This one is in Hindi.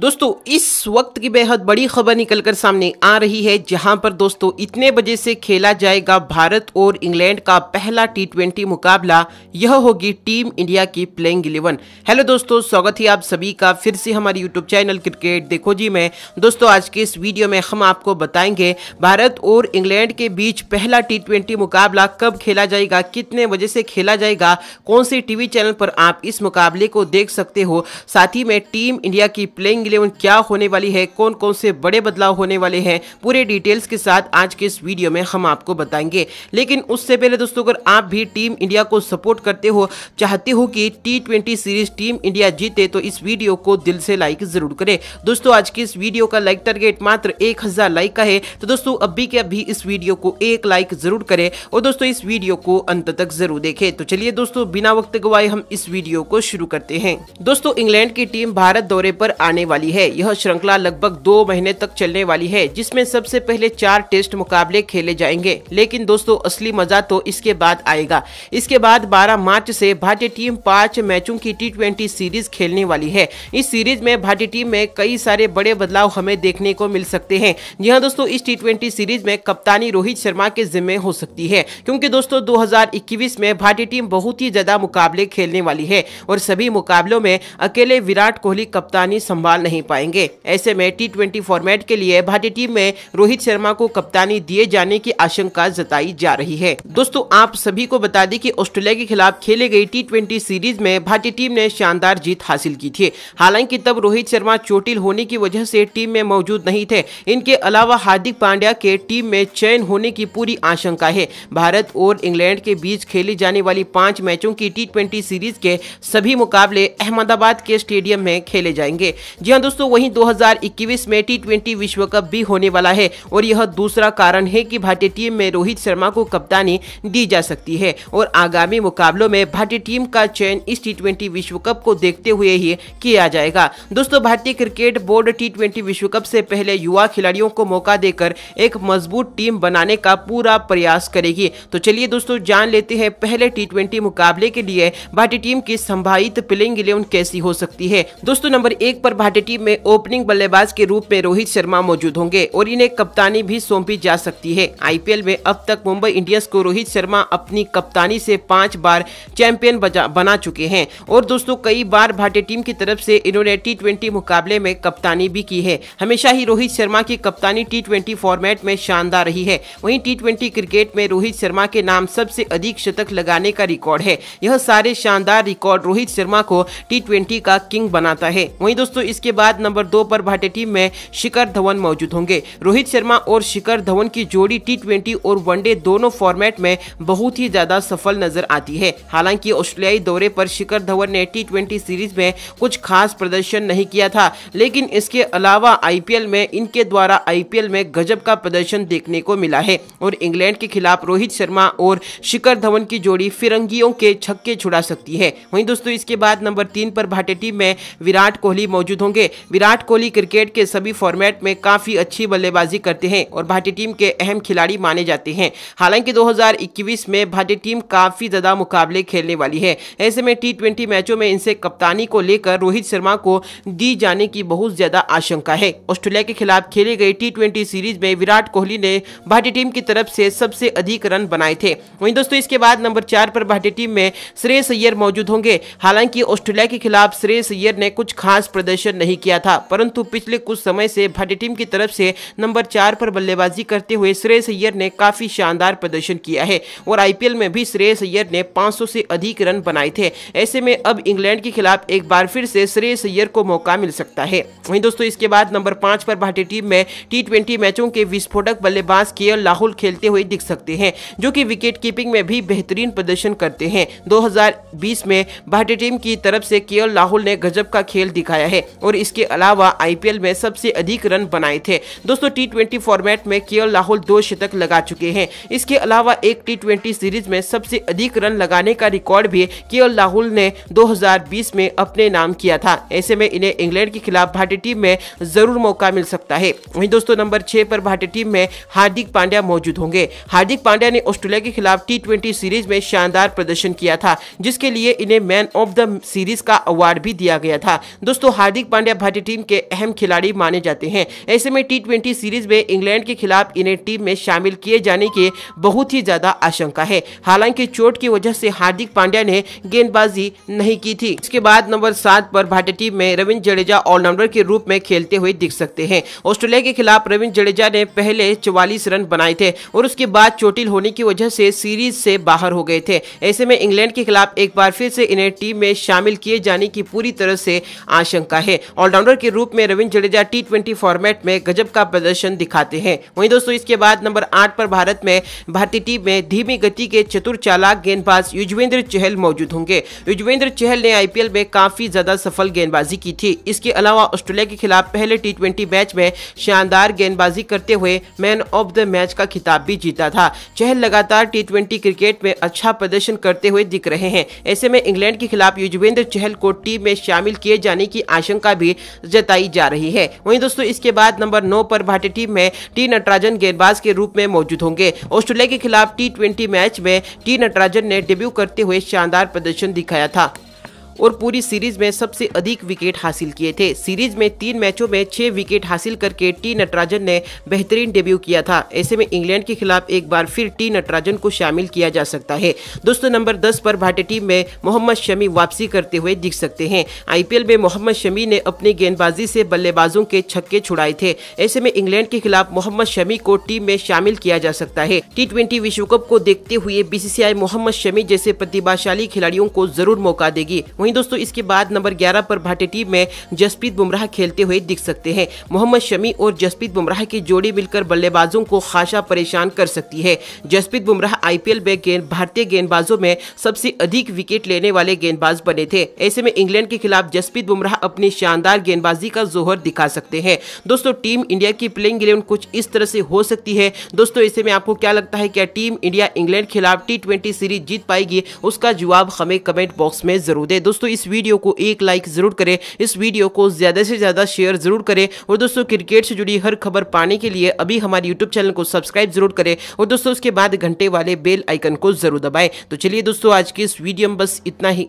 दोस्तों इस वक्त की बेहद बड़ी खबर निकलकर सामने आ रही है जहां पर दोस्तों इतने बजे से खेला जाएगा भारत और इंग्लैंड का पहला टी ट्वेंटी मुकाबला यह होगी टीम इंडिया की प्लेइंग इलेवन हेलो दोस्तों स्वागत है आप सभी का फिर से हमारे यूट्यूब चैनल क्रिकेट देखो जी में दोस्तों आज के इस वीडियो में हम आपको बताएंगे भारत और इंग्लैंड के बीच पहला टी ट्वेंटी मुकाबला कब खेला जाएगा कितने बजे से खेला जाएगा कौन से टीवी चैनल पर आप इस मुकाबले को देख सकते हो साथ ही में टीम इंडिया की प्लेइंग इलेवन क्या होने वाली है कौन कौन से बड़े बदलाव होने वाले हैं पूरे डिटेल्स के साथ आज के इस वीडियो में हम आपको बताएंगे लेकिन उससे पहले दोस्तों अगर आप भी टीम इंडिया को सपोर्ट करते हो चाहते हो कि टी सीरीज टीम इंडिया जीते तो इस वीडियो को दिल से लाइक जरूर करें दोस्तों आज की इस वीडियो का लाइक टारगेट मात्र एक लाइक का है तो दोस्तों अभी के अभी इस वीडियो को एक लाइक जरूर करें और दोस्तों इस वीडियो को अंत तक जरूर देखें तो चलिए दोस्तों बिना वक्त गवाए हम इस वीडियो को शुरू करते हैं दोस्तों इंग्लैंड की टीम भारत दौरे पर आने वाली वाली है यह श्रृंखला लगभग दो महीने तक चलने वाली है जिसमें सबसे पहले चार टेस्ट मुकाबले खेले जाएंगे लेकिन दोस्तों असली मजा तो इसके बाद आएगा इसके बाद 12 मार्च से भारतीय टीम पांच मैचों की टी सीरीज खेलने वाली है इस सीरीज में भारतीय टीम में कई सारे बड़े बदलाव हमें देखने को मिल सकते हैं जी हाँ दोस्तों इस टी सीरीज में कप्तानी रोहित शर्मा के जिम्मे हो सकती है क्योंकि दोस्तों दो में भारतीय टीम बहुत ही ज्यादा मुकाबले खेलने वाली है और सभी मुकाबलों में अकेले विराट कोहली कप्तानी संभाल निकाल नहीं पाएंगे ऐसे में टी ट्वेंटी फॉर्मेट के लिए भारतीय टीम में रोहित शर्मा को कप्तानी दिए जाने की आशंका जताई जा रही है दोस्तों आप सभी को बता दें कि ऑस्ट्रेलिया के खिलाफ खेले गई टी ट्वेंटी सीरीज में भारतीय टीम ने शानदार जीत हासिल की थी हालांकि तब रोहित शर्मा चोटिल होने की वजह से टीम में मौजूद नहीं थे इनके अलावा हार्दिक पांड्या के टीम में चयन होने की पूरी आशंका है भारत और इंग्लैंड के बीच खेली जाने वाली पांच मैचों की टी सीरीज के सभी मुकाबले अहमदाबाद के स्टेडियम में खेले जाएंगे जी हाँ दोस्तों वही 2021 में टी विश्व कप भी होने वाला है और यह दूसरा कारण है कि भारतीय टीम में रोहित शर्मा को कप्तानी दी जा सकती है और आगामी मुकाबलों में भारतीय टीम का चयन इस टी विश्व कप को देखते हुए ही किया जाएगा दोस्तों भारतीय क्रिकेट बोर्ड टी विश्व कप से पहले युवा खिलाड़ियों को मौका देकर एक मजबूत टीम बनाने का पूरा प्रयास करेगी तो चलिए दोस्तों जान लेते हैं पहले टी मुकाबले के लिए भारतीय टीम की संभावित प्लेइंग इलेवन कैसी हो सकती है दोस्तों नंबर एक पर भारतीय टीम में ओपनिंग बल्लेबाज के रूप में रोहित शर्मा मौजूद होंगे और इन्हें कप्तानी भी सौंपी जा सकती है आईपीएल में अब तक मुंबई इंडियंस को रोहित शर्मा अपनी कप्तानी से पांच बार चैंपियन बना चुके हैं और दोस्तों कई बार भारतीय टीम की तरफ से इन्होंने टी मुकाबले में कप्तानी भी की है हमेशा ही रोहित शर्मा की कप्तानी टी फॉर्मेट में शानदार रही है वहीं टी क्रिकेट में रोहित शर्मा के नाम सबसे अधिक शतक लगाने का रिकॉर्ड है यह सारे शानदार रिकॉर्ड रोहित शर्मा को टी का किंग बनाता है वहीं दोस्तों इसके इसके बाद नंबर दो पर भारतीय टीम में शिखर धवन मौजूद होंगे रोहित शर्मा और शिखर धवन की जोड़ी टी और वनडे दोनों फॉर्मेट में बहुत ही ज्यादा सफल नजर आती है हालांकि ऑस्ट्रेलियाई दौरे पर शिखर धवन ने टी सीरीज में कुछ खास प्रदर्शन नहीं किया था लेकिन इसके अलावा आईपीएल में इनके द्वारा आईपीएल में गजब का प्रदर्शन देखने को मिला है और इंग्लैंड के खिलाफ रोहित शर्मा और शिखर धवन की जोड़ी फिरंगियों के छक्के छुड़ा सकती है वहीं दोस्तों इसके बाद नंबर तीन पर भारतीय टीम में विराट कोहली मौजूद होंगे होंगे विराट कोहली क्रिकेट के सभी फॉर्मेट में काफ़ी अच्छी बल्लेबाजी करते हैं और भारतीय टीम के अहम खिलाड़ी माने जाते हैं हालांकि 2021 में भारतीय टीम काफ़ी ज़्यादा मुकाबले खेलने वाली है ऐसे में टी मैचों में इनसे कप्तानी को लेकर रोहित शर्मा को दी जाने की बहुत ज़्यादा आशंका है ऑस्ट्रेलिया के खिलाफ खेले गए टी सीरीज में विराट कोहली ने भारतीय टीम की तरफ से सबसे अधिक रन बनाए थे वहीं दोस्तों इसके बाद नंबर चार पर भारतीय टीम में श्रेयस अय्यर मौजूद होंगे हालांकि ऑस्ट्रेलिया के खिलाफ श्रेयस अय्यर ने कुछ खास प्रदर्शन नहीं नहीं किया था परंतु पिछले कुछ समय से भाटी टीम की तरफ से नंबर चार पर बल्लेबाजी करते हुए श्रेयस अय्यर ने काफ़ी शानदार प्रदर्शन किया है और आईपीएल में भी श्रेयस अय्यर ने 500 से अधिक रन बनाए थे ऐसे में अब इंग्लैंड के खिलाफ एक बार फिर से श्रेयस अय्यर को मौका मिल सकता है वहीं दोस्तों इसके बाद नंबर पांच पर भारतीय टीम में टी मैचों के विस्फोटक बल्लेबाज के लाहुल खेलते हुए दिख सकते हैं जो की विकेट कीपिंग में भी बेहतरीन प्रदर्शन करते हैं 2020 में भारतीय टीम की तरफ से के लाहुल ने गजब का खेल दिखाया है और इसके अलावा आईपीएल में सबसे अधिक रन बनाए थे दोस्तों टी फॉर्मेट में केएल राहुल दो शतक लगा चुके हैं इसके अलावा एक टी सीरीज में सबसे अधिक रन लगाने का रिकॉर्ड भी के राहुल ने 2020 में अपने नाम किया था ऐसे में इन्हें इंग्लैंड के खिलाफ भारतीय टीम में जरूर मौका मिल सकता है वहीं दोस्तों नंबर छह पर भारतीय टीम में हार्दिक पांड्या मौजूद होंगे हार्दिक पांड्या ने ऑस्ट्रेलिया के खिलाफ टी सीरीज में शानदार प्रदर्शन किया था जिसके लिए इन्हें मैन ऑफ द सीरीज का अवार्ड भी दिया गया था दोस्तों हार्दिक पांड्या ऑस्ट्रेलिया भारतीय टीम के अहम खिलाड़ी माने जाते हैं ऐसे में टी सीरीज में इंग्लैंड के खिलाफ इन्हें टीम में शामिल किए जाने की बहुत ही ज्यादा आशंका है हालांकि चोट की वजह से हार्दिक पांड्या ने गेंदबाजी नहीं की थी इसके बाद नंबर सात पर भारतीय टीम में रविंद्र जडेजा ऑलराउंडर के रूप में खेलते हुए दिख सकते हैं ऑस्ट्रेलिया के खिलाफ रविंद्र जडेजा ने पहले चौवालीस रन बनाए थे और उसके बाद चोटिल होने की वजह से सीरीज से बाहर हो गए थे ऐसे में इंग्लैंड के खिलाफ एक बार फिर से इन्हें टीम में शामिल किए जाने की पूरी तरह से आशंका है ऑलराउंडर के रूप में रविंद्र जडेजा टी फॉर्मेट में गजब का प्रदर्शन दिखाते हैं वहीं दोस्तों इसके बाद नंबर आठ पर भारत में भारतीय टीम में धीमी गति के चतुर चालाक गेंदबाज युजवेंद्र चहल मौजूद होंगे युजवेंद्र चहल ने आईपीएल में काफी ज्यादा सफल गेंदबाजी की थी इसके अलावा ऑस्ट्रेलिया के खिलाफ पहले टी मैच में शानदार गेंदबाजी करते हुए मैन ऑफ द मैच का खिताब भी जीता था चहल लगातार टी क्रिकेट में अच्छा प्रदर्शन करते हुए दिख रहे हैं ऐसे में इंग्लैंड के खिलाफ युजवेंद्र चहल को टीम में शामिल किए जाने की आशंका भी जताई जा रही है वहीं दोस्तों इसके बाद नंबर नौ पर भारतीय टीम में टी नटराजन गेंदबाज के रूप में मौजूद होंगे ऑस्ट्रेलिया के खिलाफ टी मैच में टी नटराजन ने डेब्यू करते हुए शानदार प्रदर्शन दिखाया था और पूरी सीरीज में सबसे अधिक विकेट हासिल किए थे सीरीज में तीन मैचों में छह विकेट हासिल करके टी नटराजन ने बेहतरीन डेब्यू किया था ऐसे में इंग्लैंड के खिलाफ एक बार फिर टी नटराजन को शामिल किया जा सकता है दोस्तों नंबर दस पर भारतीय टीम में मोहम्मद शमी वापसी करते हुए दिख सकते हैं आईपीएल में मोहम्मद शमी ने अपनी गेंदबाजी से बल्लेबाजों के छक्के छुड़ाए थे ऐसे में इंग्लैंड के खिलाफ मोहम्मद शमी को टीम में शामिल किया जा सकता है टी विश्व कप को देखते हुए बीसीसीआई मोहम्मद शमी जैसे प्रतिभाशाली खिलाड़ियों को जरूर मौका देगी वहीं दोस्तों इसके बाद नंबर ग्यारह पर भाटी टीम में जसप्रीत बुमराह खेलते हुए दिख सकते हैं मोहम्मद शमी और जसप्रीत बुमराह की जोड़ी मिलकर बल्लेबाजों को खासा परेशान कर सकती है जसप्रीत बुमराह आईपीएल में गेंद भारतीय गेंदबाजों में सबसे अधिक विकेट लेने वाले गेंदबाज बने थे ऐसे में इंग्लैंड के खिलाफ जसप्रीत बुमराह अपनी शानदार गेंदबाजी का जोहर दिखा सकते हैं दोस्तों टीम इंडिया की प्लेइंग इलेवन कुछ इस तरह से हो सकती है दोस्तों ऐसे में आपको क्या लगता है क्या टीम इंडिया इंग्लैंड खिलाफ टी सीरीज जीत पाएगी उसका जवाब हमें कमेंट बॉक्स में जरूर दे दोस्तों इस वीडियो को एक लाइक ज़रूर करें इस वीडियो को ज़्यादा से ज़्यादा शेयर ज़रूर करें और दोस्तों क्रिकेट से जुड़ी हर खबर पाने के लिए अभी हमारे यूट्यूब चैनल को सब्सक्राइब ज़रूर करें और दोस्तों उसके बाद घंटे वाले बेल आइकन को ज़रूर दबाएं तो चलिए दोस्तों आज की इस वीडियो में बस इतना ही